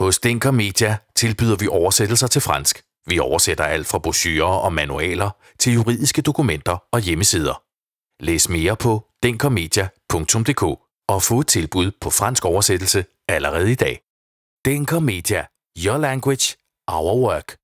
Hos Denker Media tilbyder vi oversættelser til fransk. Vi oversætter alt fra brochurer og manualer til juridiske dokumenter og hjemmesider. Læs mere på denkermedia.dk og få et tilbud på fransk oversættelse allerede i dag. Denker Media. Your language, our work.